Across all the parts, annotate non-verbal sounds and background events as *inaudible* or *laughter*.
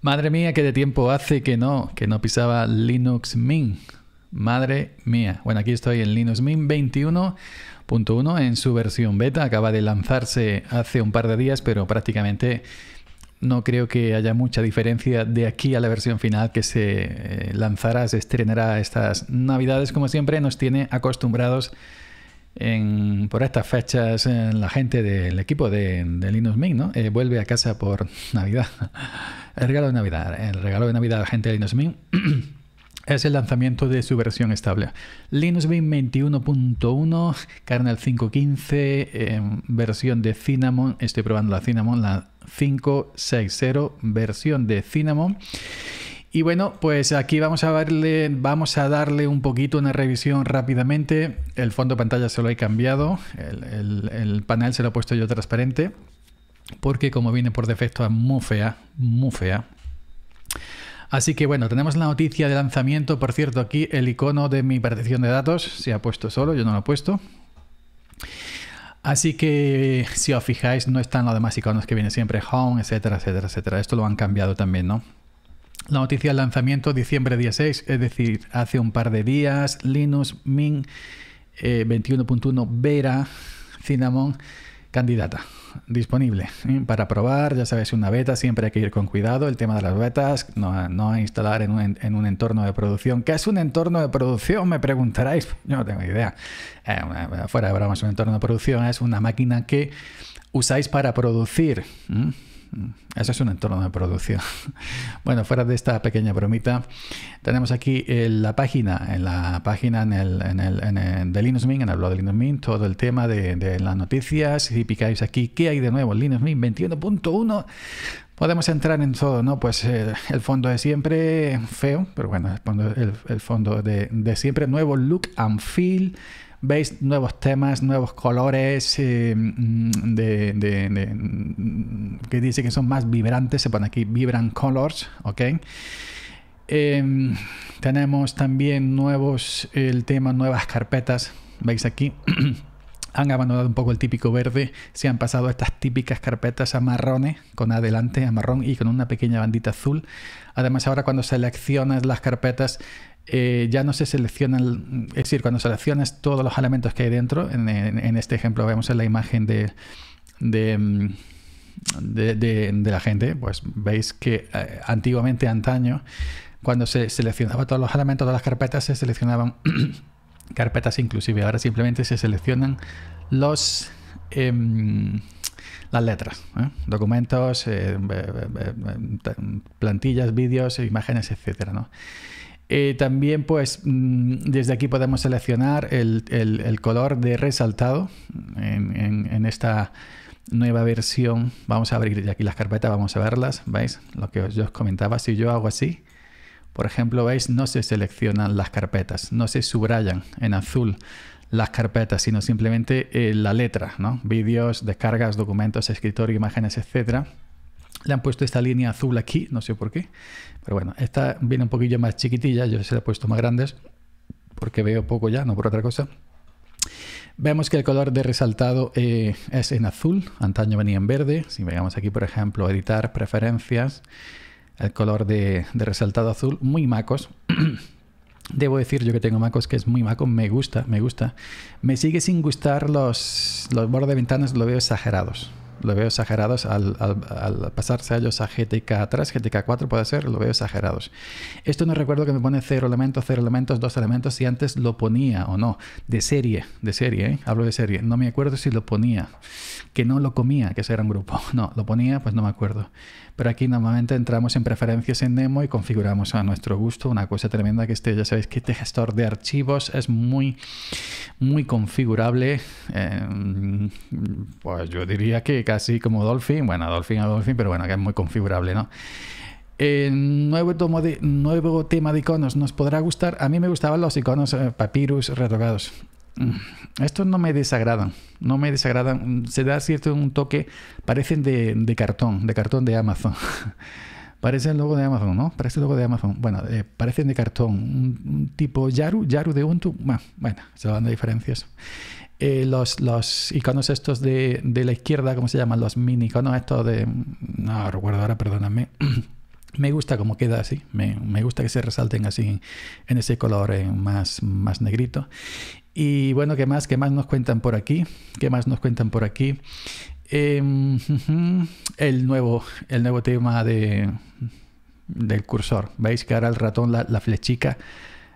Madre mía, que de tiempo hace que no, que no pisaba Linux Mint. Madre mía. Bueno, aquí estoy en Linux Mint 21.1 en su versión beta. Acaba de lanzarse hace un par de días, pero prácticamente no creo que haya mucha diferencia de aquí a la versión final que se eh, lanzará, se estrenará estas navidades. Como siempre, nos tiene acostumbrados por estas fechas eh, la gente del equipo de, Linux Mint ¿no? Eh, vuelve a casa por *laughs* Navidad. El regalo de Navidad. El regalo de Navidad a la gente de Linux Mint. *clears throat* es el lanzamiento de su versión estable. Linux Mint 21.1, kernel 5.15, em, versión de Cinnamon, estoy probando la Cinnamon, la 5.60, versión de Cinnamon. Y bueno, pues aquí vamos a, darle, vamos a darle un poquito una revisión rápidamente. El fondo pantalla se lo he cambiado, el, el panel se lo he puesto yo transparente, porque como viene por defecto es muy fea, muy fea. Así que bueno, tenemos la noticia de lanzamiento. Por cierto, aquí el icono de mi partición de datos se ha puesto solo, yo no lo he puesto. Así que si os fijáis, no están los demás iconos que vienen siempre, home, etcétera, etcétera, etcétera. Esto lo han cambiado también, ¿no? La noticia del lanzamiento diciembre 16, es decir, hace un par de días, Linux Mint 21.1 Vera Cinnamon candidata disponible ¿eh? para probar. Ya sabéis, una beta siempre hay que ir con cuidado. El tema de las betas, no, instalar en un, entorno de producción. ¿Qué es un entorno de producción? Me preguntaréis. Yo no tengo idea. afuera eh, fuera de bromas, un entorno de producción es una máquina que usáis para producir. Mm, Ese es un entorno de producción. *laughs* Bueno, fuera de esta pequeña bromita, tenemos aquí en eh, la página, en la página en el, de Linux Mint, en el de Linux Mint, todo el tema de, las noticias. Si picáis aquí, ¿qué hay de nuevo? Linux Mint 21.1. Podemos entrar en todo, ¿no? Pues eh, el fondo de siempre feo, pero bueno, el, fondo de, de siempre nuevo, look and feel, veis nuevos temas, nuevos colores eh, mm, de, mm, que dice que son más vibrantes, se pone aquí Vibran colors, ¿ok? Em, tenemos también nuevos, el tema nuevas carpetas, veis aquí. *clears throat* han abandonado un poco el típico verde, se han pasado estas típicas carpetas a marrones, con adelante a marrón y con una pequeña bandita azul. Además, ahora cuando seleccionas las carpetas, eh, ya no se seleccionan, es decir, cuando seleccionas todos los elementos que hay dentro, en, este ejemplo vemos en la imagen de, de, mm, la gente, pues veis que eh, antiguamente, antaño, cuando se seleccionaba todos los elementos, todas las carpetas, se seleccionaban *coughs* carpetas inclusive, ahora simplemente se seleccionan los... Em, las letras, ¿eh? documentos, plantillas, vídeos, imágenes, etcétera, ¿no? Eh, también pues mm, desde aquí podemos seleccionar el, color de resaltado en, esta nueva versión. Vamos a abrir aquí las carpetas, vamos a verlas, ¿veis? Lo que os comentaba, si yo hago así, por ejemplo, ¿veis? No se seleccionan las carpetas, no se subrayan en azul las carpetas, sino simplemente eh, la letra, ¿no? Vídeos, descargas, documentos, escritorio, imágenes, etcétera le han puesto esta línea azul aquí, no sé por qué. Pero bueno, esta viene un poquillo más chiquitilla, yo se la he puesto más grandes porque veo poco ya, no por otra cosa. Vemos que el color de resaltado eh, es en azul, antaño venía en verde. Si veamos aquí, por ejemplo, editar preferencias, el color de, resaltado azul, muy macos. *clears throat* Debo decir yo que tengo macos que es muy macos. me gusta, me gusta. Me sigue sin gustar los, los bordes de ventanas, lo veo exagerados lo veo exagerados al, pasarse a ellos a GTK 3, GTK 4 puede ser, lo veo exagerados. Esto no recuerdo que me pone cero elementos, cero elementos, dos elementos, si antes lo ponía o no, de serie, de serie, ¿eh? hablo de serie, no me acuerdo si lo ponía, que no lo comía, que ese era un grupo, *laughs* no, lo ponía, pues no me acuerdo. Pero aquí normalmente entramos en preferencias en Nemo y configuramos a nuestro gusto, una cosa tremenda que este, ya sabéis que este gestor de archivos es muy, muy configurable, eh, pues yo diría que casi como Dolphin, bueno, Dolphin a Dolphin, pero bueno, que es muy configurable, ¿no? nuevo, nuevo tema de iconos nos podrá gustar. A mí me gustaban los iconos eh, papyrus retocados. Mm, estos no me desagradan, no me desagradan. Se da cierto un toque, parecen de, cartón, de cartón de Amazon. *laughs* Parece el logo de Amazon, ¿no? Parece el logo de Amazon. Bueno, eh, parecen de cartón. Un, tipo Yaru, Yaru de Ubuntu. Bueno, bueno, se van de diferencias. Eh, los, iconos estos de, la izquierda, ¿cómo se llaman? Los mini iconos estos de... No recuerdo ahora, perdóname. *clears throat* me gusta cómo queda así, me, gusta que se resalten así en ese color eh, más, más negrito. Y bueno, ¿qué más? ¿Qué más nos cuentan por aquí? ¿Qué más nos cuentan por aquí? Em, *laughs* el, nuevo, el nuevo tema de, del cursor. ¿Veis que ahora el ratón, la flechica,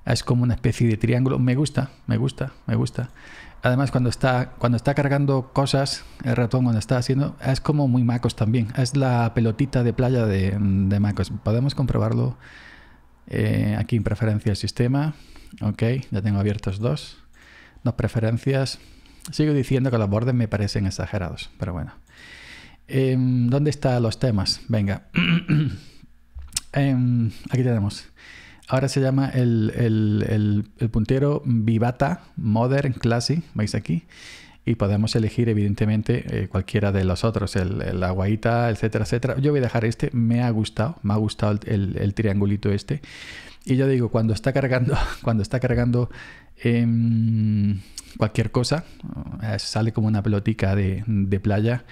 es como una especie de triángulo? Me gusta, me gusta, me gusta además cuando está, cuando está cargando cosas, el ratón cuando está haciendo, es como muy Macos también. Es la pelotita de playa de, Macos. Podemos comprobarlo eh, aquí en preferencias sistema. Ok, ya tengo abiertos dos. Dos preferencias. Sigo diciendo que los bordes me parecen exagerados, pero bueno. Em, ¿Dónde están los temas? Venga. *clears throat* Em, aquí tenemos. Ahora se llama el, puntero Vivata Modern Classy, veis aquí. Y podemos elegir, evidentemente, eh, cualquiera de los otros, el, la guaita, etcétera, etcétera. Yo voy a dejar este, me ha gustado, me ha gustado el, triangulito este. Y yo digo, cuando está cargando, *laughs* cuando está cargando em, cualquier cosa, eh, sale como una pelotica de, de playa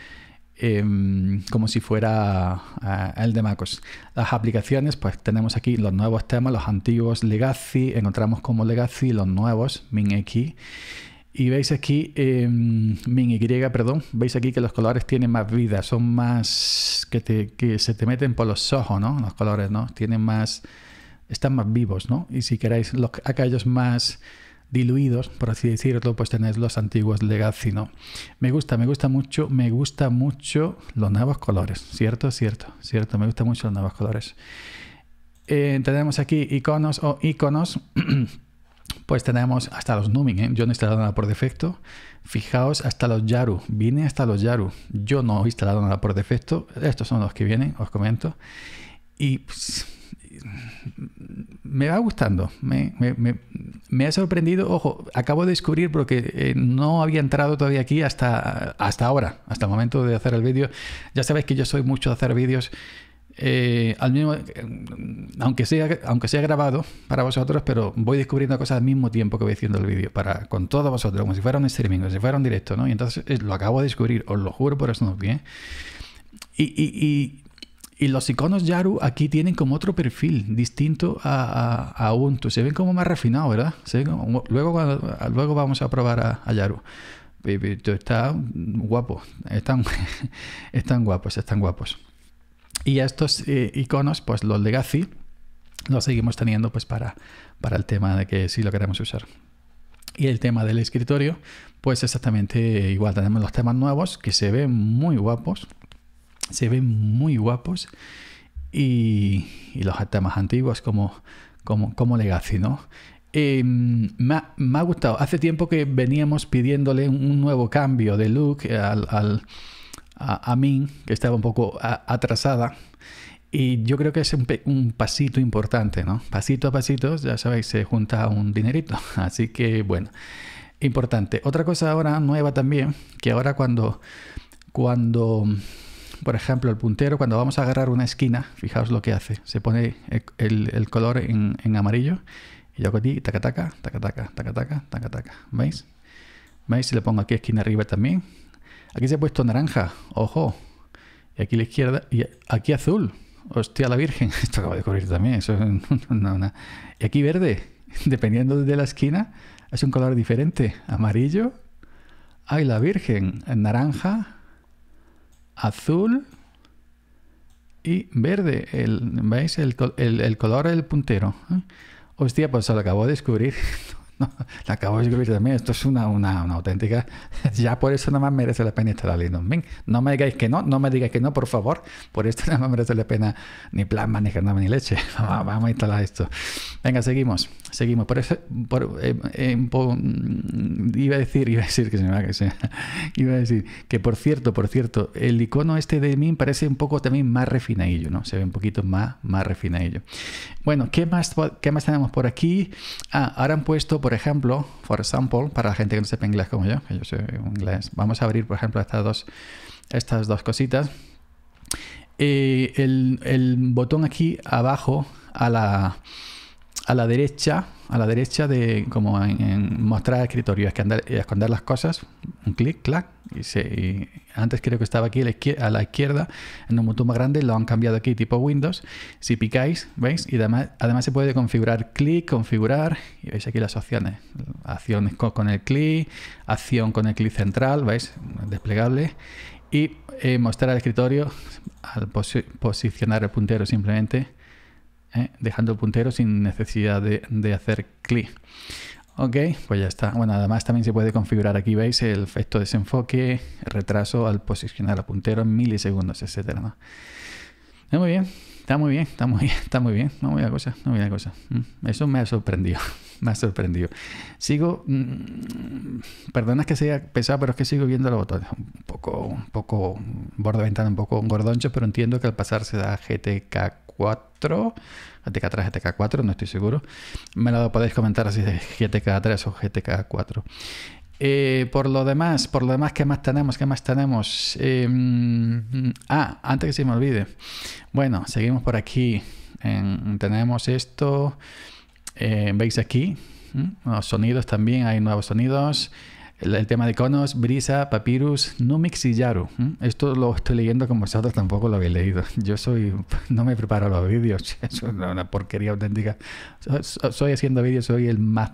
Em, como si fuera ah, el de MacOS. Las aplicaciones, pues tenemos aquí los nuevos temas, los antiguos Legacy, encontramos como Legacy los nuevos MinX. Y veis aquí, em, min y, perdón, veis aquí que los colores tienen más vida, son más que, se te meten por los ojos, ¿no? Los colores, ¿no? Tienen más, están más vivos, ¿no? Y si queréis los, aquellos más diluidos, por así decirlo, pues tenéis los antiguos Legacy, ¿no? Me gusta, me gusta mucho, me gusta mucho los nuevos colores, ¿cierto? Cierto, cierto, me gusta mucho los nuevos colores. Eh, tenemos aquí iconos o iconos. *clears throat* pues tenemos hasta los numing ¿eh? yo no he instalado nada por defecto. Fijaos, hasta los Yaru, viene hasta los Yaru. Yo no he instalado nada por defecto, estos son los que vienen, os comento. Y pues, me va gustando, me, ha sorprendido, ojo, acabo de descubrir porque eh, no había entrado todavía aquí hasta, hasta ahora, hasta el momento de hacer el vídeo. Ya sabéis que yo soy mucho de hacer vídeos, eh, al mismo, eh, aunque, sea, aunque sea grabado para vosotros, pero voy descubriendo cosas al mismo tiempo que voy haciendo el vídeo, para, con todos vosotros, como si fuera un streaming, como si fuera un directo, ¿no? Y entonces lo acabo de descubrir, os lo juro por eso no bien. y y los iconos Yaru aquí tienen como otro perfil distinto a, a, Se ven como más refinados, ¿verdad? luego, luego vamos a probar a, Yaru. Está guapo, están, *laughs* están guapos, están guapos. Y estos eh, iconos, pues los de Legacy, los seguimos teniendo pues para, para el tema de que si lo queremos usar. Y el tema del escritorio, pues exactamente igual. Tenemos los temas nuevos que se ven muy guapos, se ven muy guapos. Y, los temas más antiguos como, como, como Legacy, ¿no? Em, me, ha, gustado. Hace tiempo que veníamos pidiéndole un nuevo cambio de look al, a, que estaba un poco atrasada. Y yo creo que es un, pasito importante, ¿no? Pasito a pasito, ya sabéis, se junta un dinerito. *laughs* Así que, bueno, importante. Otra cosa ahora nueva también, que ahora cuando, cuando por ejemplo, el puntero, cuando vamos a agarrar una esquina, fijaos lo que hace. Se pone el, color en, amarillo y yo hago aquí, taca, taca, taca, taca, taca, taca, taca, ¿Veis? ¿Veis? Si le pongo aquí esquina arriba también. Aquí se ha puesto naranja, ojo. Y aquí la izquierda, y aquí azul. Hostia, la virgen. *laughs* Esto acaba de ocurrir también. Eso es una, una. Y aquí verde. *laughs* Dependiendo de la esquina, es un color diferente. Amarillo. Ay, la virgen. Naranja azul y verde. El, ¿Veis? El, color del puntero. ¿eh? Hostia, pues se lo acabo de descubrir. *laughs* *laughs* la acabo de escribir también. Esto es una, una, auténtica. *laughs* Ya por eso nada más merece la pena instalar Linux Mint. No me digáis que no, no me digáis que no, por favor. Por esto *laughs* nada más merece la pena ni plasma, ni carnama, ni leche. Vamos, a instalar esto. Venga, seguimos. Seguimos. Por eso, eh, eh, mm, iba a decir, iba a decir que se me va que Iba a decir que, por cierto, por cierto, el icono este de Mint parece un poco también más refinadillo, ¿no? Se ve un poquito más, más refinadillo. Bueno, ¿qué más, qué más tenemos por aquí? Ah, ahora han puesto, por por ejemplo, for example, para la gente que no sepa inglés como yo, que yo soy inglés, vamos a abrir, por ejemplo, estas dos, estas dos cositas. el, el, botón aquí abajo a la, a la derecha a la derecha de como en, mostrar escritorio, y esconder las cosas, un clic, clac, y, se, antes creo que estaba aquí a la izquierda, en un botón más grande, lo han cambiado aquí tipo Windows, si picáis, veis, y además, además se puede configurar clic, configurar, y veis aquí las opciones, acciones con, el clic, acción con el clic central, veis, desplegable, y eh, mostrar escritorio al posicionar el puntero simplemente ¿eh? dejando el puntero sin necesidad de, hacer clic. Ok, pues ya está. Bueno, además también se puede configurar aquí, veis, el efecto desenfoque, retraso al posicionar el puntero en milisegundos, etcétera. Está muy bien, está muy bien, está muy bien, *laughs* está muy bien. No voy a cosa, no voy a cosa. Mm, eso me ha sorprendido, *laughs* me ha sorprendido. Sigo, mm, perdona que sea pesado, pero es que sigo viendo los botones. Un poco, un poco, bordo ventana, un poco gordoncho, pero entiendo que al pasar se da GTK GTK 3, GTK 4, no estoy seguro. Me lo podéis comentar si es GTK 3 o GTK 4. Eh, por lo demás, por lo demás, ¿qué más tenemos? ¿Qué más tenemos? Em, ah, antes que se me olvide. Bueno, seguimos por aquí. tenemos esto. Eh, Veis aquí. ¿Mm? Los sonidos también, hay nuevos sonidos el, tema de Conos, Brisa, Papyrus, no y Yaru. Esto lo estoy leyendo como vosotros, tampoco lo habéis leído. Yo soy, *laughs* no me preparo los vídeos, *laughs* es una porquería auténtica. Soy, haciendo vídeos, soy el más,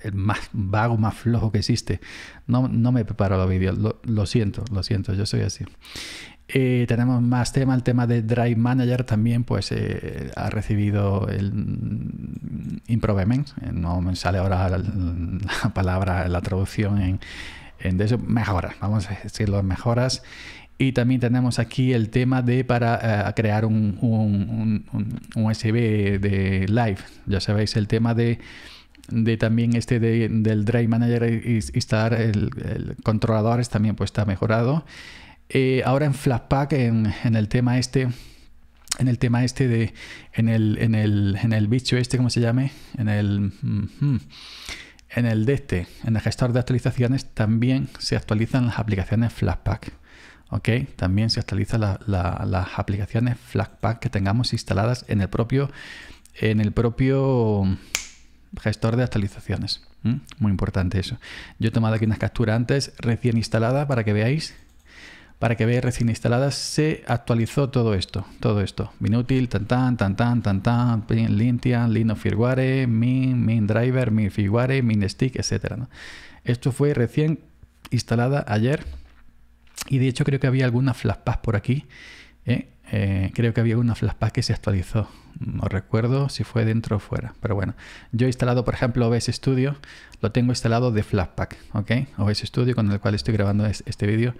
el más vago, más flojo que existe. No, no me preparo los vídeos, lo siento, lo siento, yo soy así. Eh, tenemos más tema, el tema de Drive Manager también, pues eh, ha recibido el improvement, eh, no me sale ahora la, palabra, la traducción en, de eso, mejoras, vamos a decirlo, mejoras. Y también tenemos aquí el tema de para crear un, un, USB de live. Ya sabéis, el tema de, también este del Drive Manager y el, el controladores también pues está mejorado. Eh, ahora en Flashpack, en, el tema este, en el tema este de, en el, bicho este, ¿cómo se llame? En el, mm-hmm, en el de este, en el gestor de actualizaciones, también se actualizan las aplicaciones Flashpack. ¿ok? También se actualizan las aplicaciones Flashpack que tengamos instaladas en el propio, en el propio gestor de actualizaciones. Muy importante eso. Yo he tomado aquí unas capturas antes recién instalada para que veáis para que veáis recién instaladas, se actualizó todo esto, todo esto. Minutil, tan tan, tan tan, tan tan, Lintian, lino Min, Min Driver, Min Min Stick, etc. Esto fue recién instalada ayer y de hecho creo que había alguna flashpack por aquí. ¿eh? Eh, creo que había una flashpack que se actualizó. No recuerdo si fue dentro o fuera, pero bueno. Yo he instalado, por ejemplo, OBS Studio, lo tengo instalado de flashpack, ¿ok? OBS Studio con el cual estoy grabando este vídeo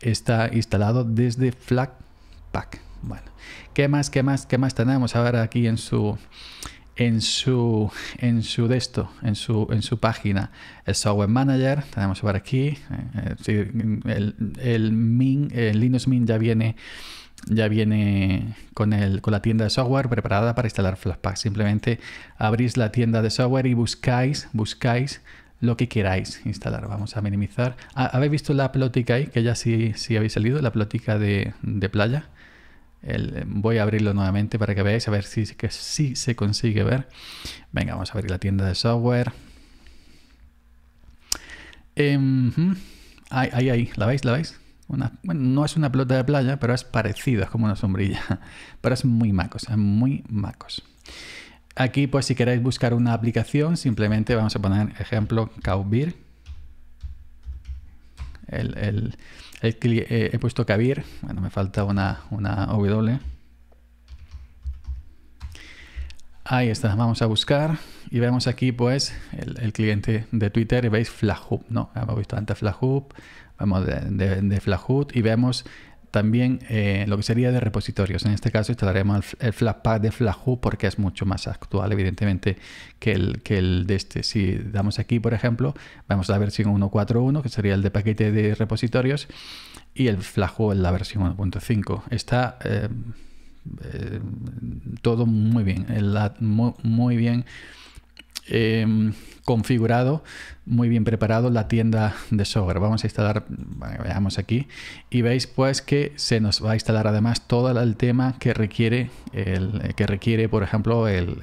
está instalado desde Flatpak. Bueno, ¿qué más, qué más, qué más tenemos a ver aquí en su en su en su de en su en su página, el software manager, tenemos por aquí, eh, eh, el, el Min, el Linux Mint ya viene ya viene con, el, con la tienda de software preparada para instalar Flatpak. Simplemente abrís la tienda de software y buscáis, buscáis lo que queráis instalar. Vamos a minimizar. Ah, ¿Habéis visto la plotica ahí? Que ya sí, sí habéis salido, la plotica de, playa. Eh, voy a abrirlo nuevamente para que veáis, a ver si, que se consigue ver. Venga, vamos a abrir la tienda de software. Em, ahí, ahí, ¿la veis? ¿La veis? no es una pelota de playa, pero es parecida, es como una sombrilla. *laughs* Pero es muy macos, es muy macos. Aquí, pues si queréis buscar una aplicación, simplemente vamos a poner ejemplo Kaubir. El, el, eh, he puesto Cabir. bueno, me falta una, una W. Ahí está, vamos a buscar y vemos aquí pues el, cliente de Twitter y veis Flahub, ¿no? Hemos visto antes Flahub, vamos de, de, de Flahub y vemos también eh, lo que sería de repositorios. En este caso instalaremos el, Flatpak de Flahu porque es mucho más actual, evidentemente, que el, que el de este. Si damos aquí, por ejemplo, vamos a la versión 1.4.1, que sería el de paquete de repositorios, y el Flahu en la versión 1.5. Está eh, eh, todo muy bien, muy bien em, configurado, muy bien preparado la tienda de software. Vamos a instalar, veamos aquí, y veis pues que se nos va a instalar además todo el tema que requiere, el, que requiere por ejemplo, el,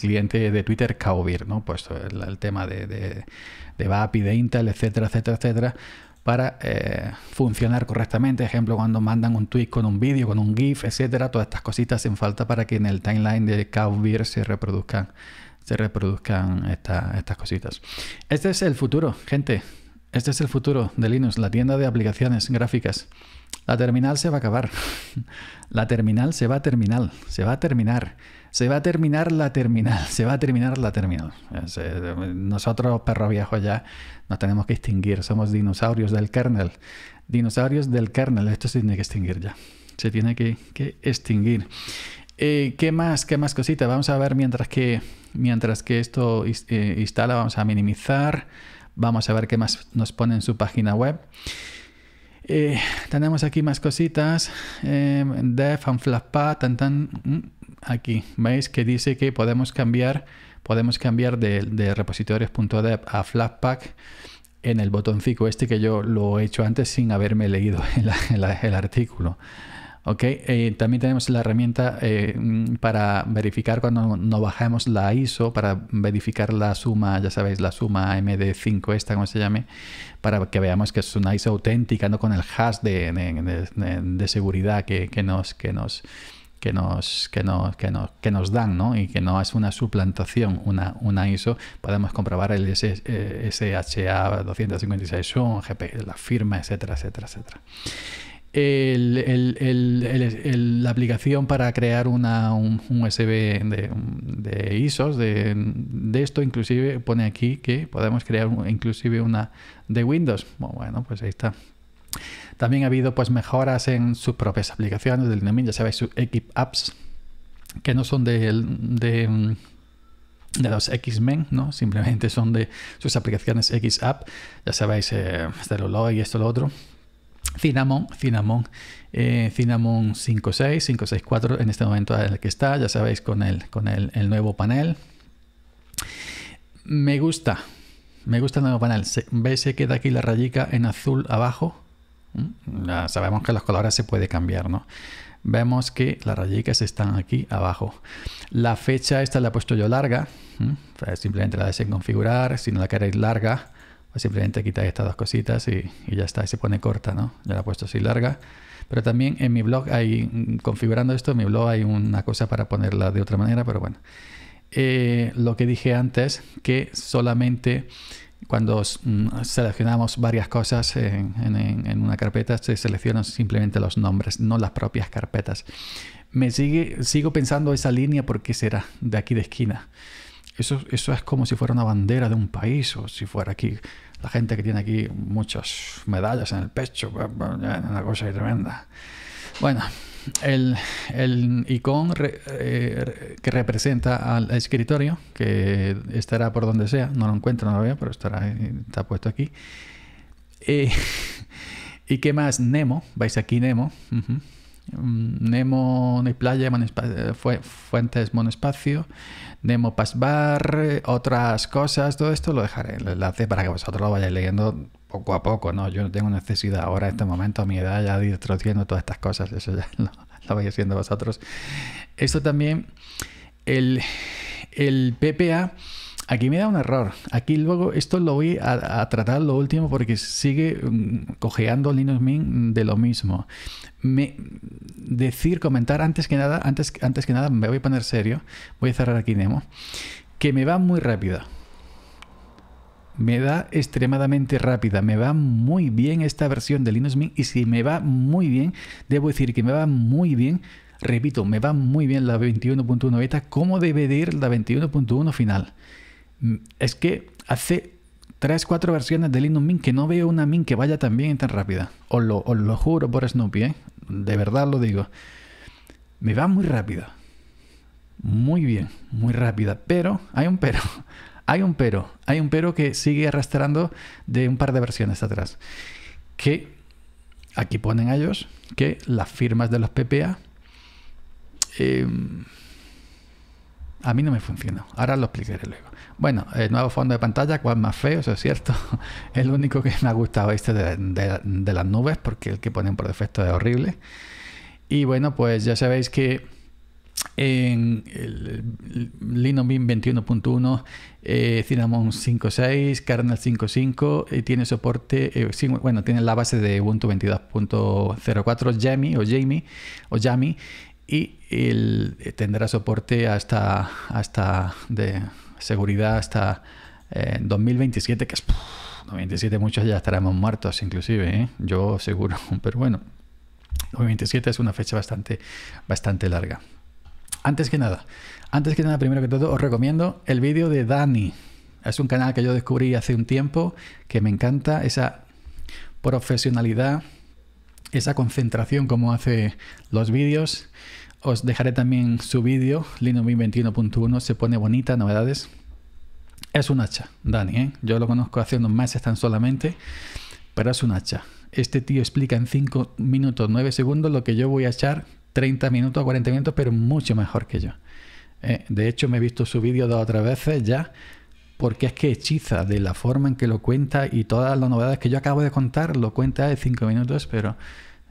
cliente de Twitter Kaobir, ¿no? Pues el, tema de, de, de VAPI, de Intel, etcétera, etcétera, etcétera para eh, funcionar correctamente. Ejemplo, cuando mandan un tweet con un vídeo, con un GIF, etcétera, todas estas cositas hacen falta para que en el timeline de Cowbeer se reproduzcan se reproduzcan estas cositas. Este es el futuro, gente. Este es el futuro de Linux, la tienda de aplicaciones gráficas. La terminal se va a acabar. *laughs* La terminal se va a terminar. Se va a terminar. Se va a terminar la terminal. Se va a terminar la terminal. Eh, nosotros, perro viejo, ya nos tenemos que extinguir. Somos dinosaurios del kernel. Dinosaurios del kernel. Esto se tiene que extinguir ya. Se tiene que extinguir. Eh, ¿Qué más? ¿Qué más cositas? Vamos a ver mientras que, mientras que esto eh, instala, vamos a minimizar. Vamos a ver qué más nos pone en su página web. Eh, tenemos aquí más cositas. Em, dev and Flatpak. Mm, aquí veis que dice que podemos cambiar, podemos cambiar de, de repositorios.dev a flashpack en el botoncito este que yo lo he hecho antes sin haberme leído *laughs* el artículo. ¿ok? Eh, también tenemos la herramienta eh, mm, para verificar cuando no bajamos la ISO, para verificar la suma, ya sabéis, la suma MD5 esta, como se llame, para que veamos que es una ISO auténtica, no con el hash de, seguridad que, nos... Que nos que nos, que nos, que nos, dan ¿no? y que no es una suplantación, una, una ISO, podemos comprobar el SHA eh, 256 la firma, etcétera, etcétera, etcétera la aplicación para crear una, un, USB de, ISOs de, esto, inclusive pone aquí que podemos crear inclusive una de Windows. Bueno, pues ahí está. También ha habido pues mejoras en sus propias aplicaciones del Dynamic, ya sabéis, sus Equip Apps, que no son de, de de los X-Men, ¿no? Simplemente son de sus aplicaciones X-App, ya sabéis, eh, este y esto lo otro. Cinnamon, Cinnamon, eh, Cinnamon 56, 564 en este momento en el que está, ya sabéis, con el, con el, el nuevo panel. Me gusta, me gusta el nuevo panel. Se, ¿Veis? Se queda aquí la rayica en azul abajo. Mm, sabemos que los colores se puede cambiar, ¿no? Vemos que las rayicas están aquí abajo. La fecha esta la he puesto yo larga. Pues simplemente la configurar. Si no la queréis larga, pues simplemente quitáis estas dos cositas y, ya está, y se pone corta, ¿no? Ya la he puesto así larga. Pero también en mi blog hay, mm, configurando esto, en mi blog hay una cosa para ponerla de otra manera, pero bueno. Eh, lo que dije antes, que solamente cuando mm, seleccionamos varias cosas en, en, una carpeta, se seleccionan simplemente los nombres, no las propias carpetas. Me sigue, sigo pensando esa línea porque será de aquí de esquina. Eso, es como si fuera una bandera de un país o si fuera aquí la gente que tiene aquí muchas medallas en el pecho, una cosa tremenda. Bueno, el, el icón eh, que representa al escritorio, que estará por donde sea, no lo encuentro, no lo veo, pero estará, está puesto aquí. Eh, *laughs* ¿Y qué más? Nemo, vais aquí Nemo. Nemo y Playa, Fuentes monoespacio, Nemo Pasbar, otras cosas, todo esto lo dejaré en el enlace para que vosotros lo vayáis leyendo poco a poco, ¿no? Yo no tengo necesidad ahora, en este momento, a mi edad, ya de todas estas cosas, eso ya *laughs* lo, lo vais haciendo vosotros. Esto también, el, el PPA Aquí me da un error. Aquí luego esto lo voy a, tratar lo último porque sigue mm, cojeando Linux Mint de lo mismo. Me, decir, comentar antes que nada, antes, antes que nada me voy a poner serio. Voy a cerrar aquí Nemo. Que me va muy rápido. Me da extremadamente rápida, me va muy bien esta versión de Linux Mint y si me va muy bien, debo decir que me va muy bien repito, me va muy bien la 21.1 beta, ¿cómo debe de ir la 21.1 final? Mm, es que hace 3, 4 versiones de Linux Mint que no veo una Mint que vaya tan bien y tan rápida. Os lo, juro por Snoopy, ¿eh? De verdad lo digo. Me va muy rápida. Muy bien, muy rápida. Pero, hay un pero. *laughs* Hay un pero. Hay un pero que sigue arrastrando de un par de versiones atrás. Que aquí ponen a ellos que las firmas de los PPA em, a mí no me funcionó. Ahora lo explicaré luego. Bueno, el nuevo fondo de pantalla, cual más feo, eso es cierto. Es *laughs* lo único que me ha gustado este de, las nubes, porque el que ponen por defecto es horrible. Y bueno, pues ya sabéis que en Linux 21.1, eh, Cinnamon 5.6, Kernel 5.5 y eh, tiene soporte, eh, bueno, tiene la base de Ubuntu 22.04 Jamie o Jamie o Jamie y el, eh, tendrá soporte hasta, hasta de seguridad hasta 2027, eh, que es... 2027 muchos ya estaremos muertos inclusive, ¿eh? yo seguro, *laughs* pero bueno, 2027 es una fecha bastante, bastante larga. Antes que nada, antes que nada, primero que todo, os recomiendo el vídeo de Dani. Es un canal que yo descubrí hace un tiempo que me encanta esa profesionalidad, esa concentración como hace los vídeos os dejaré también su vídeo, Linux 21.1, se pone bonita, novedades. Es un hacha, Dani, ¿eh? yo lo conozco haciendo unos meses tan solamente, pero es un hacha. Este tío explica en 5 minutos 9 segundos lo que yo voy a echar 30 minutos 40 minutos, pero mucho mejor que yo. Eh, de hecho, me he visto su vídeo dos o tres veces ya, porque es que hechiza de la forma en que lo cuenta y todas las novedades que yo acabo de contar, lo cuenta en 5 minutos, pero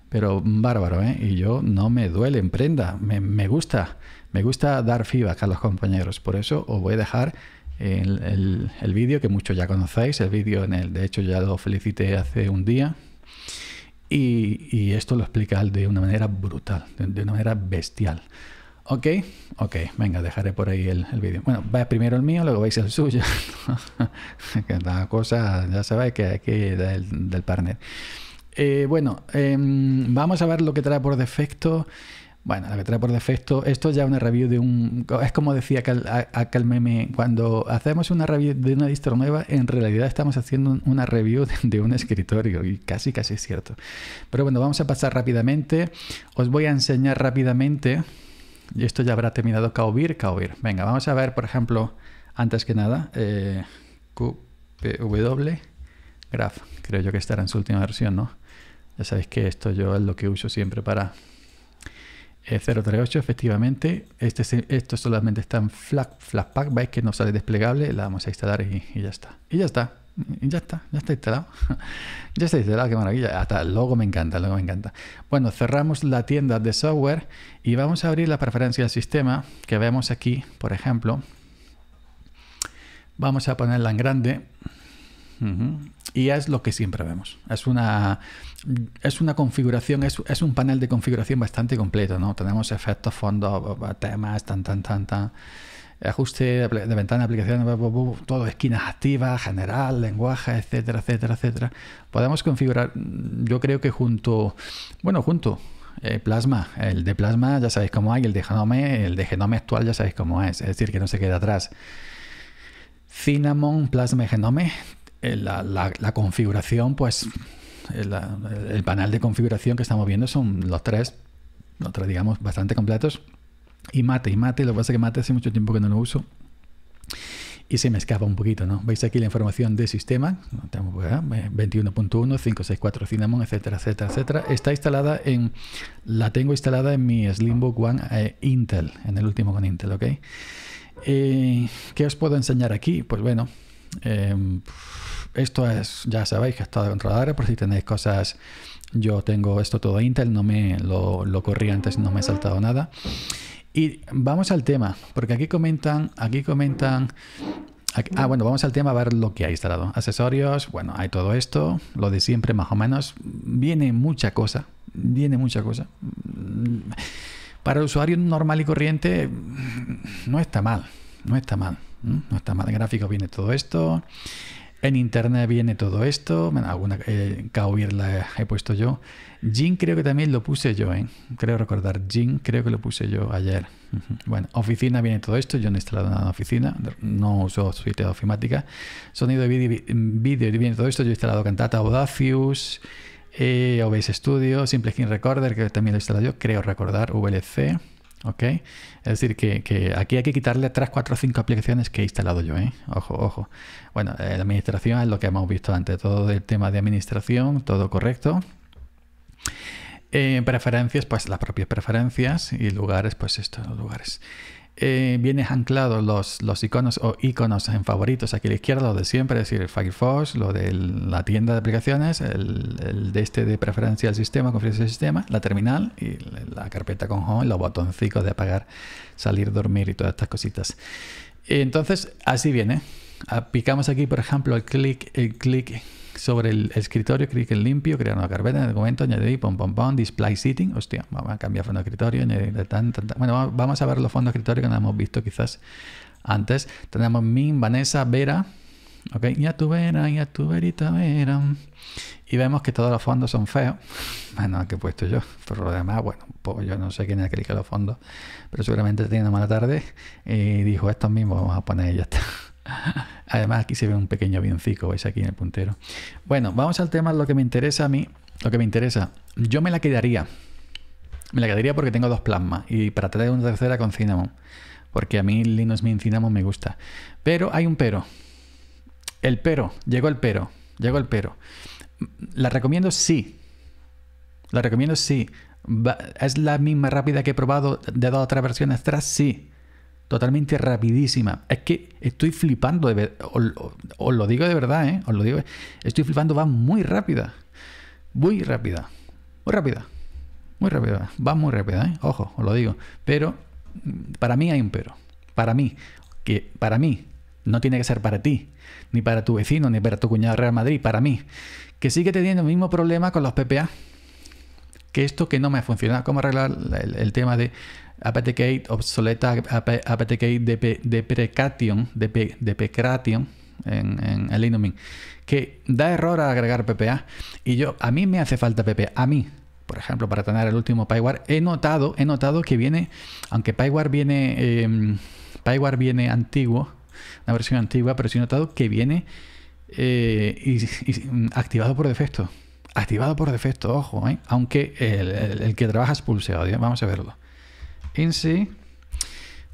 pero bárbaro, ¿eh? Y yo no me duele en prenda, me, gusta, me gusta dar feedback a los compañeros, por eso os voy a dejar el, el, vídeo que muchos ya conocéis, el vídeo en el, de hecho ya lo felicité hace un día, y, esto lo explica de una manera brutal, de, una manera bestial. Ok, ok, venga, dejaré por ahí el, vídeo. Bueno, va primero el mío, luego vais el suyo. *laughs* la cosa, ya sabéis que aquí del, del partner. Eh, bueno, em, vamos a ver lo que trae por defecto. Bueno, lo que trae por defecto, esto ya una review de un... Es como decía aquel, el meme, cuando hacemos una review de una distro nueva, en realidad estamos haciendo una review de, un escritorio y casi, casi es cierto. Pero bueno, vamos a pasar rápidamente. Os voy a enseñar rápidamente, y esto ya habrá terminado Kaobir, Kaobir. Venga, vamos a ver, por ejemplo, antes que nada, eh, QPW Graph, creo yo que estará en su última versión, ¿no? Ya sabéis que esto yo es lo que uso siempre para 038. Eh, efectivamente, este, esto solamente está en flash pack Veis que no sale desplegable. La vamos a instalar y, ya está. Y ya está. Y ya está, ya está instalado. *laughs* ya está instalado, qué maravilla. Hasta luego me encanta, luego me encanta. Bueno, cerramos la tienda de software y vamos a abrir la preferencia del sistema que vemos aquí, por ejemplo. Vamos a ponerla en grande. Y es lo que siempre vemos. Es una, es una configuración, es, un panel de configuración bastante completo, ¿no? Tenemos efectos, fondos, temas, tan, tan, tan, tan ajuste de ventana de aplicación, todo esquinas activas, general, lenguaje, etcétera, etcétera, etcétera. Podemos configurar, yo creo que junto, bueno, junto, eh, Plasma, el de Plasma ya sabéis cómo hay, el de Genome, el de Genome actual ya sabéis cómo es, es decir, que no se queda atrás. Cinnamon, Plasma y Genome eh, la, configuración, pues eh, el, panel de configuración que estamos viendo son los tres, los tres, digamos, bastante completos. Y mate, y mate, lo que pasa es que mate hace mucho tiempo que no lo uso. Y se me escapa un poquito, ¿no? Veis aquí la información de sistema, 21.1, 564 pues, ah, eh, Cinnamon, etcétera, etcétera, etcétera. Está instalada en, la tengo instalada en mi Slimbook One Intel, en el último con Intel, ¿ok? que ¿Qué os puedo enseñar aquí? Pues bueno, esto es, ya sabéis que está dentro de área, por si tenéis cosas, yo tengo esto todo Intel, no me lo, corrí antes, no me he saltado nada. Y vamos al tema, porque aquí comentan, aquí comentan ah, bueno, vamos al tema a ver lo que ha instalado. Accesorios, bueno, hay todo esto, lo de siempre más o menos. Viene mucha cosa, viene mucha cosa. Para el usuario normal y corriente no está mal, no está mal. No está mal, en gráfico viene todo esto. En internet viene todo esto. alguna eh, la he puesto yo. Jin creo que también lo puse yo, ¿eh? Creo recordar. Jin creo que lo puse yo ayer. Bueno, oficina viene todo esto. Yo no he instalado nada en oficina. No uso suite de ofimática. Sonido de vídeo, viene todo esto. Yo he instalado Cantata Audacious. Eh, OBS Studio, Simple Skin Recorder, que también lo he instalado yo, creo recordar, VLC. ¿Ok? Es decir, que, aquí hay que quitarle 3, 4, 5 aplicaciones que he instalado yo, ¿eh? Ojo, ojo. Bueno, eh, la administración es lo que hemos visto antes, todo el tema de administración, todo correcto. Eh, preferencias, pues las propias preferencias y lugares, pues estos lugares eh, vienen anclados los, iconos o iconos en favoritos aquí a la izquierda, los de siempre, es decir, Firefox, lo de la tienda de aplicaciones, el, de este de preferencia del sistema, conferencia del sistema, la terminal y la carpeta con home, los botoncitos de apagar, salir, dormir y todas estas cositas. Entonces, así viene. Aplicamos ah, aquí, por ejemplo, el clic, el clic sobre el escritorio, clic en limpio, crear una carpeta, en el documento, añadir, pom, pom, pom, display sitting, hostia, vamos a cambiar fondo de escritorio, añadir, tan, tan, tan. bueno, vamos a ver los fondos de escritorio que no hemos visto quizás antes. Tenemos Min, Vanessa, Vera, ok, ya tu Vera, ya tu Verita, Vera. Y vemos que todos los fondos son feos, bueno, *laughs* que he puesto yo, pero lo demás, bueno, yo no sé quién ha que los fondos, pero seguramente tiene una mala tarde y dijo, estos mismos vamos a poner y ya está. *laughs* Además, aquí se ve un pequeño avioncico, veis aquí en el puntero. Bueno, vamos al tema, lo que me interesa a mí, lo que me interesa. Yo me la quedaría. Me la quedaría porque tengo dos plasmas y para traer una tercera con Cinnamon. Porque a mí Linux Mint Cinnamon me gusta. Pero hay un pero. El pero, llegó el pero, llegó el pero. La recomiendo sí. La recomiendo sí. ¿Es la misma rápida que he probado de dos a versiones atrás? Sí totalmente rapidísima. Es que estoy flipando, de os, lo digo de verdad, ¿eh? Os lo digo, estoy flipando, va muy rápida. Muy rápida. Muy rápida. Muy rápida. Va muy rápida, ¿eh? Ojo, os lo digo. Pero mm, para mí hay un pero. Para mí. Que para mí. No tiene que ser para ti, ni para tu vecino, ni para tu cuñado Real Madrid, para mí. Que sigue teniendo el mismo problema con los PPA. Que esto que no me ha funcionado. ¿Cómo arreglar el tema de apt-gate obsoleta, apt-gate de, deprecation, de, Pecration en, el en que da error a agregar PPA. Y yo, a mí me hace falta PPA, a mí, por ejemplo, para tener el último PyWare, he notado, he notado que viene, aunque PyWare viene, eh, em, PyWare viene antiguo, una versión antigua, pero sí he notado que viene eh, y, activado por defecto. Activado por defecto, ojo, ¿eh? aunque el, que trabaja es pulseado vamos a verlo insi.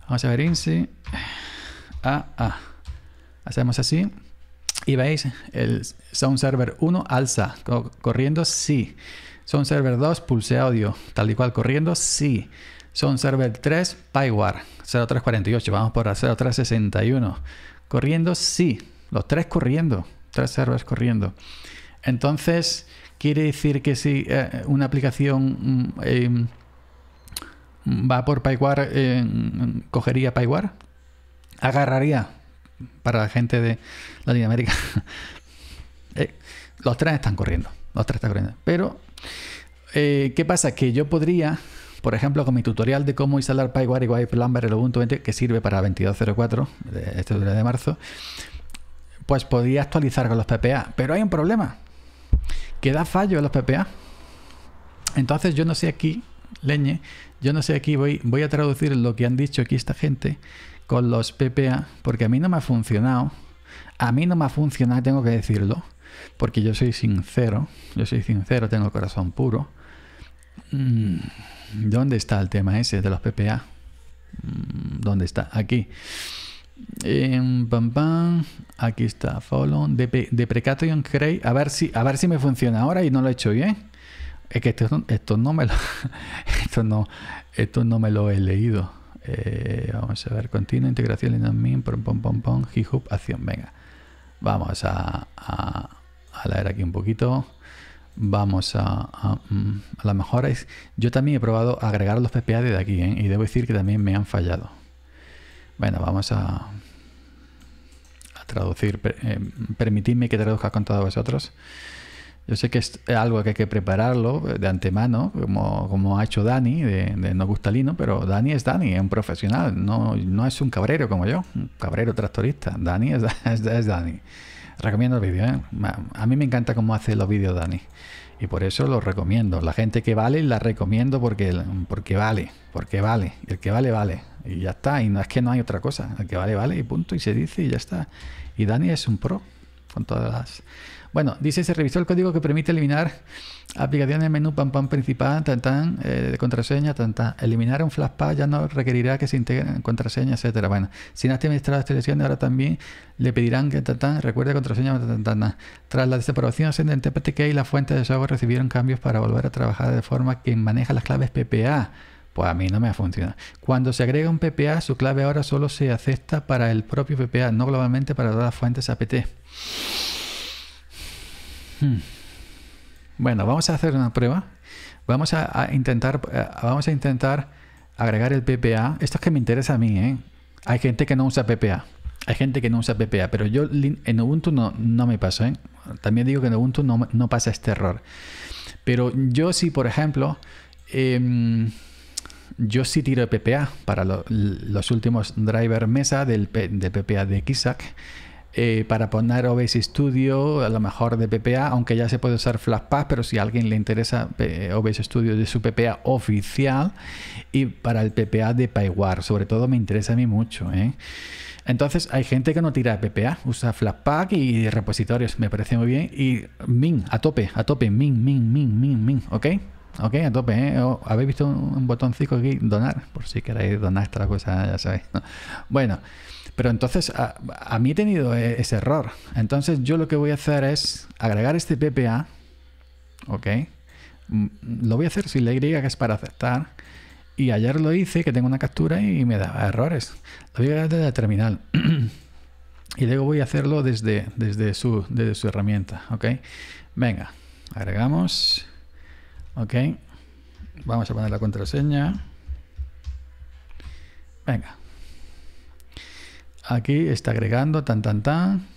Vamos a ver insi. A, ah, ah. Hacemos así. Y veis el Sound Server 1 alza, corriendo sí. Sound Server 2 pulse audio, tal y cual corriendo sí. Sound Server 3 PyWAR. 0348, vamos por 0361. Corriendo sí, los tres corriendo, tres servers corriendo. Entonces, quiere decir que si eh, una aplicación mm, em, va por Paiguar, cogería Paiguar, agarraría para la gente de Latinoamérica. *laughs* Eh, los tres están corriendo, los tres están corriendo. Pero, eh, ¿qué pasa? Que yo podría, por ejemplo, con mi tutorial de cómo instalar Paiguar y el Ubuntu 20, que sirve para 22.04, este de marzo, pues podría actualizar con los PPA. Pero hay un problema, que da fallo en los PPA. Entonces yo no sé aquí leñe. Yo no sé, aquí voy, voy a traducir lo que han dicho aquí esta gente con los PPA, porque a mí no me ha funcionado. A mí no me ha funcionado, tengo que decirlo, porque yo soy sincero, yo soy sincero, tengo corazón puro. Mm, ¿Dónde está el tema ese de los PPA? Mm, ¿Dónde está? Aquí. Em, pam, pam, aquí está, follow, de precato Cray. A ver, si, a ver si me funciona ahora y no lo he hecho bien. Es que esto, esto no me lo, *laughs* esto no, esto no me lo he leído. Eh, vamos a ver, continua integración en admin, pom pom pom pom, acción, venga. Vamos a, leer aquí un poquito. Vamos a, a, mm, a lo mejor yo también he probado agregar los PPA de aquí, ¿eh? y debo decir que también me han fallado. Bueno, vamos a, a traducir. Eh, permitidme que traduzca con todos vosotros. Yo sé que es algo que hay que prepararlo de antemano, como, como ha hecho Dani de, de No Gustalino, pero Dani es Dani, es un profesional, no, no es un cabrero como yo, un cabrero tractorista. Dani es, *laughs* Dani. Recomiendo el vídeo, ¿eh? A mí me encanta cómo hace los vídeos Dani. Y por eso los recomiendo. La gente que vale, la recomiendo porque, porque vale, porque vale. El que vale, vale. Y ya está. Y no es que no hay otra cosa. El que vale, vale. Y punto. Y se dice y ya está. Y Dani es un pro con todas las bueno, dice, se revisó el código que permite eliminar aplicaciones en menú pam pam principal, tan tan, eh, de contraseña, tan tan. Eliminar un flashpad ya no requerirá que se integren contraseña, etcétera. Bueno, si no has administrado esta ahora también le pedirán que tan tan recuerde contraseña, tan tan. Tras la desaprobación de y las fuentes de software recibieron cambios para volver a trabajar de forma que maneja las claves PPA. Pues a mí no me ha funcionado. Cuando se agrega un PPA, su clave ahora solo se acepta para el propio PPA, no globalmente para todas las fuentes APT. Hmm. Bueno, vamos a hacer una prueba. Vamos a, intentar, eh, vamos a intentar agregar el PPA. Esto es que me interesa a mí, ¿eh? Hay gente que no usa PPA. Hay gente que no usa PPA, pero yo en Ubuntu no, me paso, ¿eh? También digo que en Ubuntu no, pasa este error. Pero yo sí, por ejemplo, em, yo sí tiro PPA para los últimos driver mesa del, del PPA de Kisak eh, para poner OBS Studio, a lo mejor de PPA, aunque ya se puede usar Flashpass, pero si a alguien le interesa eh, OBS Studio de su PPA oficial y para el PPA de PyWare, sobre todo me interesa a mí mucho. ¿eh? Entonces hay gente que no tira PPA, usa Flatpak y repositorios, me parece muy bien. Y min, a tope, a tope, min, min, min, min, min, ¿ok? Ok, a tope, ¿eh? Habéis visto un, botoncito aquí, donar, por si queréis donar esta cosa, ya sabéis. Bueno, pero entonces a, mí he tenido e, ese error. Entonces yo lo que voy a hacer es agregar este PPA, ok. Mm, lo voy a hacer sin la Y, que es para aceptar. Y ayer lo hice, que tengo una captura y me da errores. Lo voy a agregar desde la terminal. *clears throat* y luego voy a hacerlo desde, desde, su, desde su herramienta, ok. Venga, agregamos. Ok. Vamos a poner la contraseña. Venga. Aquí está agregando, tan, tan, tan.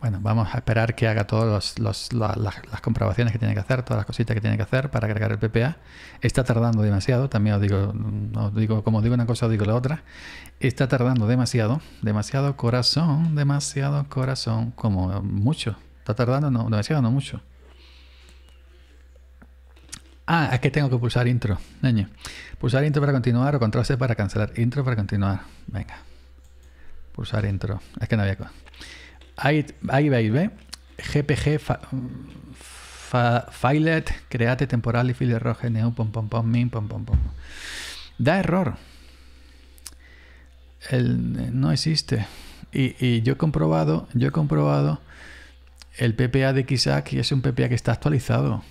Bueno, vamos a esperar que haga todas las, comprobaciones que tiene que hacer, todas las cositas que tiene que hacer para agregar el PPA. Está tardando demasiado, también os digo, os digo como digo una cosa, os digo la otra. Está tardando demasiado, demasiado corazón, demasiado corazón, como mucho. Está tardando no, demasiado, no mucho. Ah, es que tengo que pulsar intro, niño. Pulsar intro para continuar o control C para cancelar. Intro para continuar. Venga. Pulsar intro. Es que no había cosa. Ahí, ahí veis, ¿ve? GPG Filet, create temporal y file rojo, pom pom pom, min, pom pom Da error. no existe. Y, y yo he comprobado, yo he comprobado el PPA de Kisak y es un PPA que está actualizado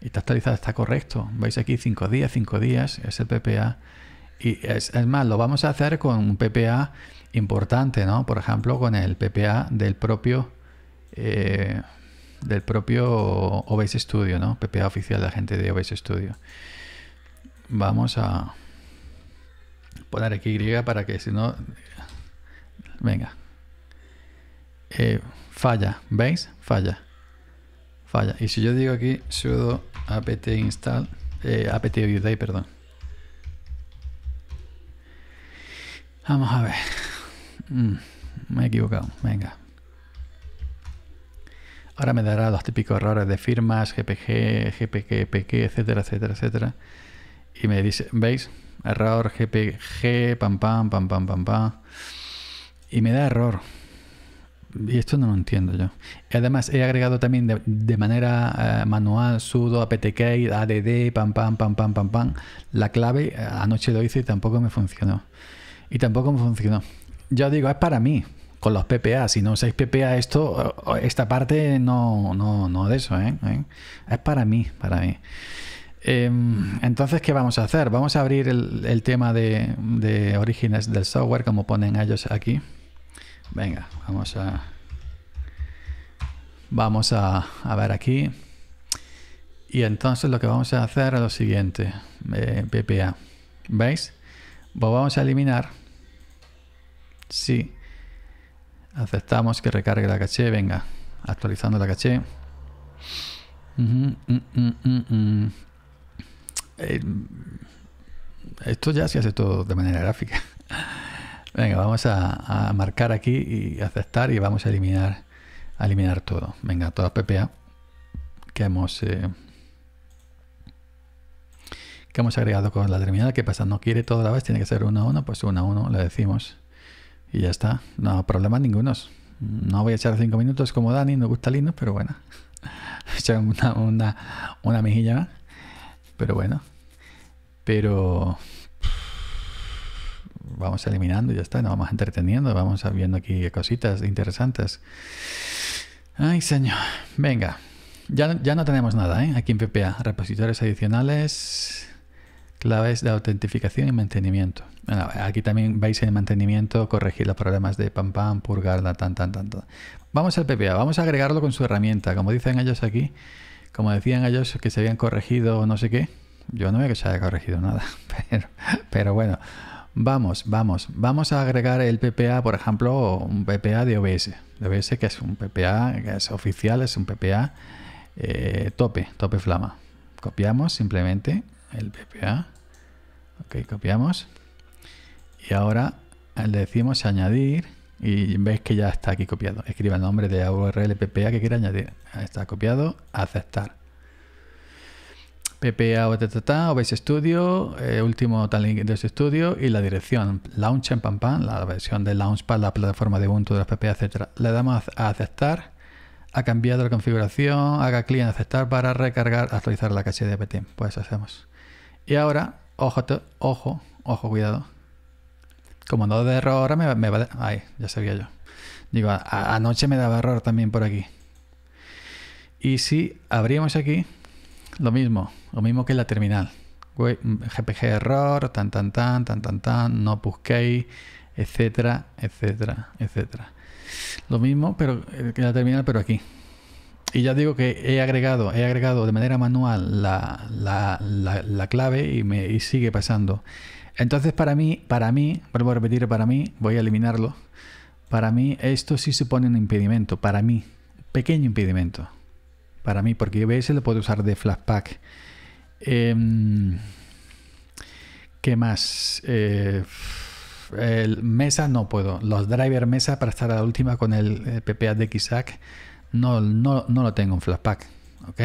y está actualizada está correcto. Veis aquí 5 días, 5 días, es el PPA. Y es, más, lo vamos a hacer con un PPA importante, ¿no? Por ejemplo, con el PPA del propio eh, del propio OBS Studio, ¿no? PPA oficial de la gente de OBS Studio. Vamos a poner aquí Y para que si no. Venga. Eh, falla, ¿veis? Falla. Falla. Y si yo digo aquí sudo apt install, eh, apt update, perdón. Vamos a ver. Mm, me he equivocado. Venga. Ahora me dará los típicos errores de firmas, GPG, GPG, pk etcétera, etcétera, etcétera. Y me dice, ¿veis? Error, GPG, pam, pam, pam, pam, pam, pam. Y me da error. Y esto no lo entiendo yo. además he agregado también de, manera eh, manual sudo aptk, add, pam, pam, pam, pam, pam, pam. La clave eh, anoche lo hice y tampoco me funcionó. Y tampoco me funcionó. Yo digo, es para mí, con los PPA. Si no usáis PPA, esto, esta parte no, no, no de eso, ¿eh? Es para mí, para mí. Em, entonces, ¿qué vamos a hacer? Vamos a abrir el, tema de, de orígenes del software, como ponen ellos aquí. Venga, vamos a... Vamos a, ver aquí. Y entonces lo que vamos a hacer es lo siguiente. Eh, PPA. ¿Veis? Pues vamos a eliminar. Sí. Aceptamos que recargue la caché. Venga, actualizando la caché. Mm, mm, mm, eh, esto ya se hace todo de manera gráfica. *laughs* Venga, vamos a, marcar aquí y aceptar y vamos a eliminar, a eliminar todo. Venga, toda PPA que hemos, eh, que hemos agregado con la terminal. que pasa? No quiere toda la vez, tiene que ser 1 a 1, pues 1 a 1 le decimos. Y ya está, no problemas ningunos. No voy a echar 5 minutos como Dani, no gusta Linux, pero bueno. *laughs* Echar una, una, una mejilla Pero bueno. Pero vamos eliminando ya está, nos vamos entreteniendo, vamos viendo aquí cositas interesantes. Ay, señor. Venga. Ya, ya no tenemos nada, ¿eh? Aquí en PPA. Repositorios adicionales, claves de autentificación y mantenimiento. aquí también vais en mantenimiento, corregir los problemas de pam pam, purgar tan, tan, tan, tan. Vamos al PPA, vamos a agregarlo con su herramienta. Como dicen ellos aquí, como decían ellos que se habían corregido no sé qué. Yo no veo que se haya corregido nada, *laughs* pero bueno, Vamos, vamos, vamos a agregar el PPA, por ejemplo, un PPA de OBS. De OBS que es un PPA, que es oficial, es un PPA eh, tope, tope flama. Copiamos simplemente el PPA. Ok, copiamos. Y ahora le decimos añadir y veis que ya está aquí copiado. Escriba el nombre de la URL PPA que quiere añadir. Está copiado, aceptar. PPA o Base Studio, eh, último tal de ese estudio y la dirección Launch en pam, la versión de para la plataforma de Ubuntu de las PPA, etc. Le damos a aceptar, ha cambiado la configuración, haga clic en aceptar para recargar, actualizar la caché de APT Pues hacemos. Y ahora, ojo, ojo, ojo, cuidado. Como no de error ahora me, vale. va... Ay, ya sabía yo. Digo, anoche me daba error también por aquí. Y si abrimos aquí, lo mismo, lo mismo que la terminal. GPG mm, error, tan tan tan, tan tan tan, no busquéis, etcétera, etcétera, etcétera. Lo mismo pero eh, que la terminal, pero aquí. Y ya digo que he agregado, he agregado de manera manual la, clave y, me, sigue pasando. Entonces para mí, para mí, vuelvo a repetir, para mí, voy a eliminarlo. Para mí esto sí supone un impedimento, para mí, pequeño impedimento. Para mí, porque se lo puede usar de flashback Em, ¿Qué más? Eh, mesa no puedo. Los driver mesa para estar a la última con el eh, PPA de no, no, no lo tengo en Flashpack ok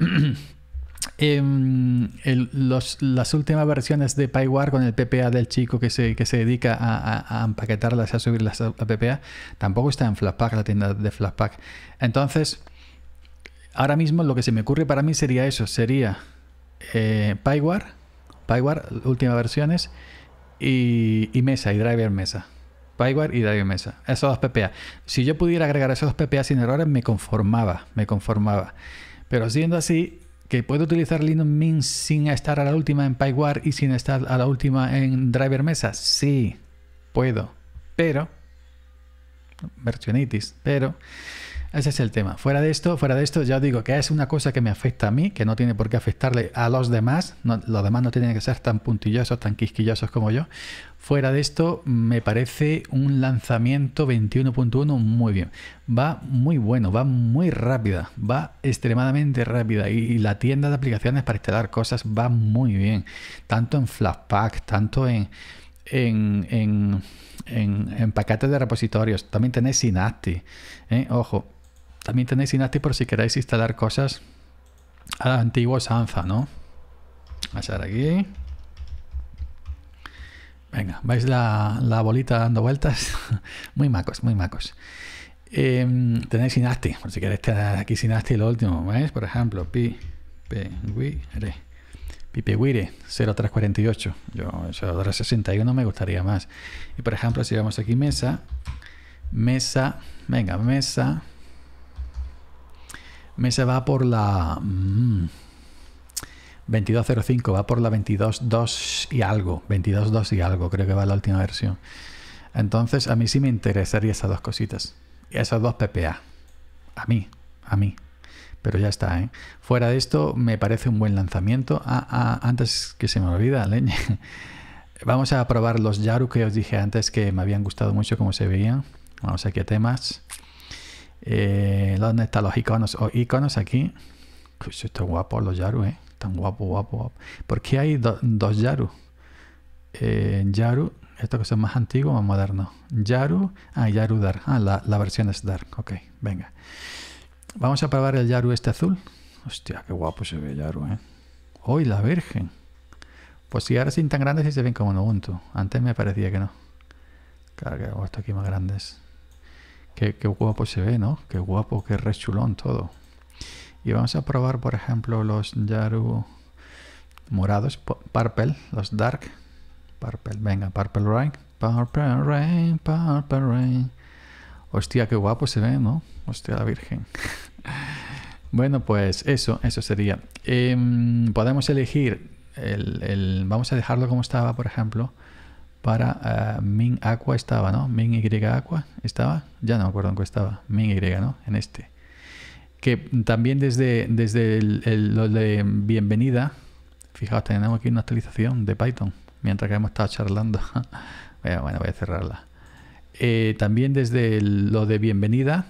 *clears throat* em, las últimas versiones de PyWare con el PPA del chico que se, que se dedica a, empaquetarlas y a subirlas a PPA tampoco está en Flashpack la tienda de Flashpack, Entonces, ahora mismo lo que se me ocurre para mí sería eso, sería eh, Pywar, últimas versiones, y, Mesa, y Driver Mesa. Pywar y Driver Mesa. Esos dos PPA. Si yo pudiera agregar esos dos PPA sin errores, me conformaba, me conformaba. Pero siendo así, que puedo utilizar Linux Mint sin estar a la última en Pywar y sin estar a la última en Driver Mesa, sí, puedo. Pero, versionitis, pero ese es el tema. Fuera de esto, fuera de esto, ya os digo que es una cosa que me afecta a mí, que no tiene por qué afectarle a los demás. los demás no tienen que ser tan puntillosos, tan quisquillosos como yo. Fuera de esto, me parece un lanzamiento 21.1 muy bien. Va muy bueno, va muy rápida, va extremadamente rápida. Y, la tienda de aplicaciones para instalar cosas va muy bien. Tanto en Flashpack, tanto en, en, paquetes de repositorios. También tenés Synaptic. ¿eh? Ojo, también tenéis synaptic por si queréis instalar cosas a la antigua Sanza, ¿no? ver aquí. Venga, ¿veis la, bolita dando vueltas? *laughs* muy macos, muy macos. Em, tenéis synaptic, por si queréis tener aquí synaptic lo último, ¿veis? Por ejemplo, pi, pi, 0348. Yo 0361 me gustaría más. Y por ejemplo, si vamos aquí mesa, mesa, venga, mesa, se va por la... 22.05, mm, va por la 22.2 y algo, 22.2 y algo, creo que va la última versión. Entonces, a mí sí me interesaría esas dos cositas, esas dos PPA. A mí, a mí. Pero ya está, ¿eh? Fuera de esto, me parece un buen lanzamiento. Ah, ah, antes que se me olvida, leña. *laughs* Vamos a probar los Yaru que os dije antes que me habían gustado mucho como se veían. Vamos aquí qué temas. Eh, ¿Dónde están los iconos? o oh, iconos aquí. esto guapo, los Yaru, ¿eh? Tan guapo, guapo, ¿Por qué hay dos Yaru? Eh, Yaru, esta que son más antiguos, o más moderno. Yaru, ah, Yaru Dar. Ah, la, versión es Dark. Ok, venga. Vamos a probar el Yaru este azul. Hostia, qué guapo se ve Yaru, ¿eh? ¡Hoy la Virgen! Pues si ahora sin tan grandes y se ven como un Ubuntu. Antes me parecía que no. Claro que he puesto aquí más grandes. Qué, guapo se ve, ¿no? Qué guapo, qué rechulón todo. Y vamos a probar, por ejemplo, los Yaru morados, Purple, los Dark. Purple, venga, Purple Rain. Purple Rain, Purple Rain. Hostia, qué guapo se ve, ¿no? Hostia, la Virgen. *laughs* bueno, pues eso, eso sería. Em, podemos elegir, el, vamos a dejarlo como estaba, por ejemplo para eh, min aqua estaba, ¿no? Min y aqua estaba, ya no me acuerdo en qué estaba, min y, ¿no? En este. Que también desde, desde lo de bienvenida, fijaos, tenemos aquí una actualización de Python, mientras que hemos estado charlando. *laughs* bueno, voy a cerrarla. Eh, también desde lo de bienvenida,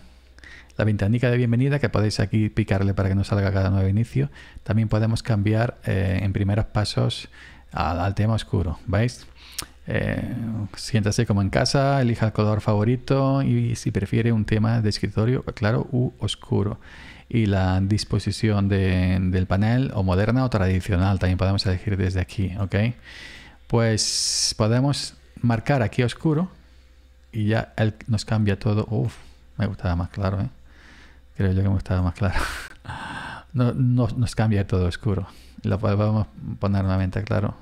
la ventanica de bienvenida, que podéis aquí picarle para que no salga cada nuevo inicio, también podemos cambiar eh, en primeros pasos al, al tema oscuro, ¿veis? Eh, siéntase como en casa, elija el color favorito y si prefiere un tema de escritorio claro u oscuro. Y la disposición del panel o moderna o tradicional también podemos elegir desde aquí, ¿ok? Pues podemos marcar aquí oscuro y ya nos cambia todo. Uf, me gustaba más claro, ¿eh? Creo yo que me gustaba más claro. *laughs* no, no, nos cambia todo oscuro. Lo podemos poner nuevamente claro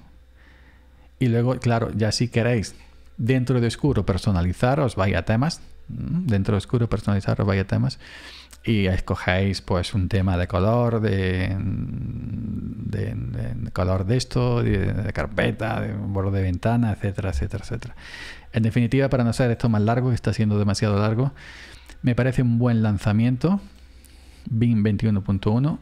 y luego, claro, ya si queréis dentro de Oscuro personalizaros, vaya temas, mm, dentro de Oscuro personalizaros, vaya temas, y escogéis pues un tema de color, de, color de esto, de, carpeta, de borde de ventana, etcétera, etcétera, etcétera. En definitiva, para no ser esto más largo, está siendo demasiado largo, me parece un buen lanzamiento, BIM 21.1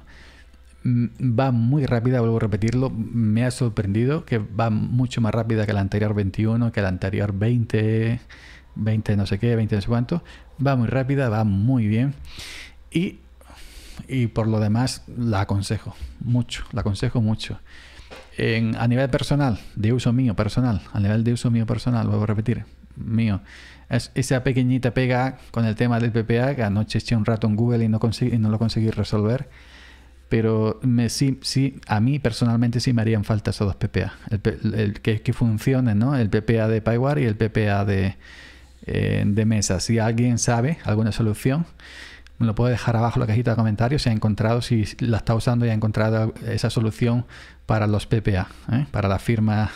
va muy rápida, vuelvo a repetirlo, me ha sorprendido que va mucho más rápida que la anterior 21, que la anterior 20, 20 no sé qué, 20 no sé cuánto, va muy rápida, va muy bien y, por lo demás la aconsejo mucho, la aconsejo mucho. En, a nivel personal, de uso mío personal, a nivel de uso mío personal, vuelvo a repetir, mío, esa pequeñita pega con el tema del PPA que anoche eché un rato en Google y no, y no lo conseguí resolver pero me, sí, sí, a mí personalmente sí me harían falta esos dos PPA. El, que, que funcionen, ¿no? El PPA de PyWare y el PPA eh, de, mesa. Si alguien sabe alguna solución, me lo puede dejar abajo en la cajita de comentarios si ha encontrado, si la está usando y ha encontrado esa solución para los PPA, ¿eh? para la firma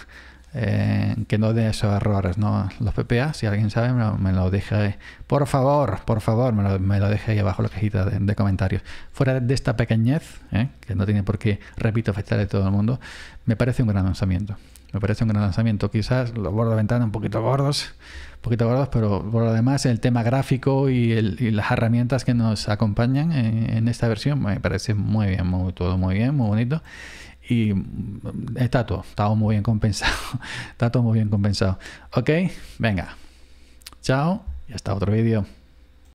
eh, que no de esos errores, ¿no? Los PPA, si alguien sabe, me lo, deja deje, por favor, por favor, me lo, me deje ahí abajo en la cajita de, comentarios. Fuera de esta pequeñez, ¿eh? que no tiene por qué, repito, afectar a todo el mundo, me parece un gran lanzamiento. Me parece un gran lanzamiento. Quizás los bordes de ventana un poquito gordos, poquito gordos, pero por lo demás el tema gráfico y, las herramientas que nos acompañan en, en, esta versión me parece muy bien, muy, todo muy bien, muy bonito y mm, está todo, muy bien compensado, *laughs* está todo muy bien compensado. Ok, venga, chao y hasta otro vídeo.